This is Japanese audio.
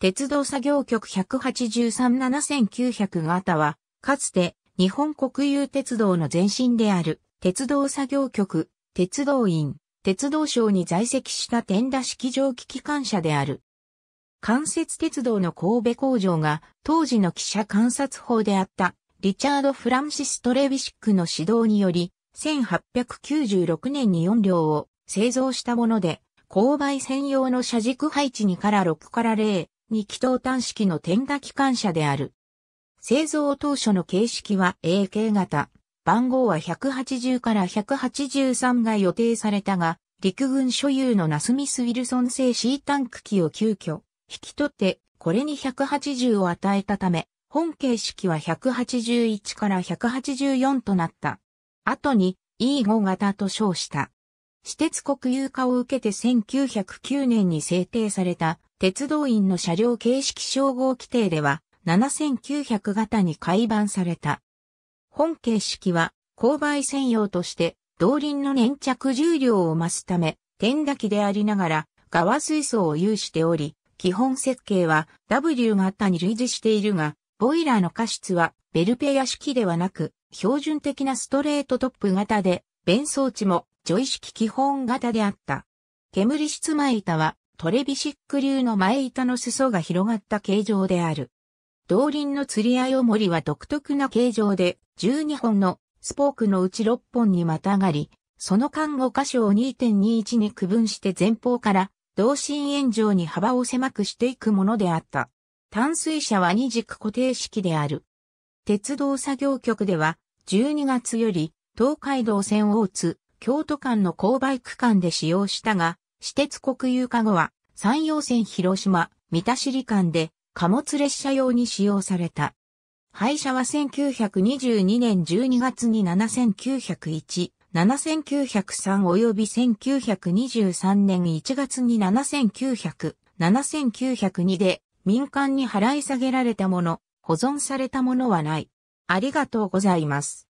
鉄道作業局183-7900型は、かつて日本国有鉄道の前身である鉄道作業局、鉄道院、鉄道省に在籍した天田式蒸気機関車である。関節鉄道の神戸工場が当時の記者観察法であったリチャード・フランシス・トレビシックの指導により1896年に4両を製造したもので勾配専用の車軸配置2から6から0 2気筒端式の点打機関車である。製造当初の形式は AK 型、番号は180から183が予定されたが、陸軍所有のナスミス・ウィルソン製 C タンク機を急遽引き取って、これに180を与えたため、本形式は181から184となった。後に E5 型と称した。私鉄国有化を受けて1909年に制定された鉄道員の車両形式称号規定では7900型に改版された。本形式は勾配専用として動輪の粘着重量を増すため、天打機でありながら側水槽を有しており、基本設計は W 型に類似しているが、ボイラーの過失はベルペア式ではなく、標準的なストレートトップ型で、弁装置もジョイ式基本型であった。煙室前板はトレビシック流の前板の裾が広がった形状である。動輪の釣り合いおもりは独特な形状で、12本のスポークのうち6本にまたがり、その間5箇所を2.21に区分して前方から同心円状に幅を狭くしていくものであった。淡水車は二軸固定式である。鉄道作業局では、12月より東海道線大津、京都間の勾配区間で使用したが、私鉄国有化後は、山陽線広島、三田市里間で貨物列車用に使用された。廃車は1922年12月に7901、7903及び1923年1月に7900、7902で民間に払い下げられたもの、保存されたものはない。ありがとうございます。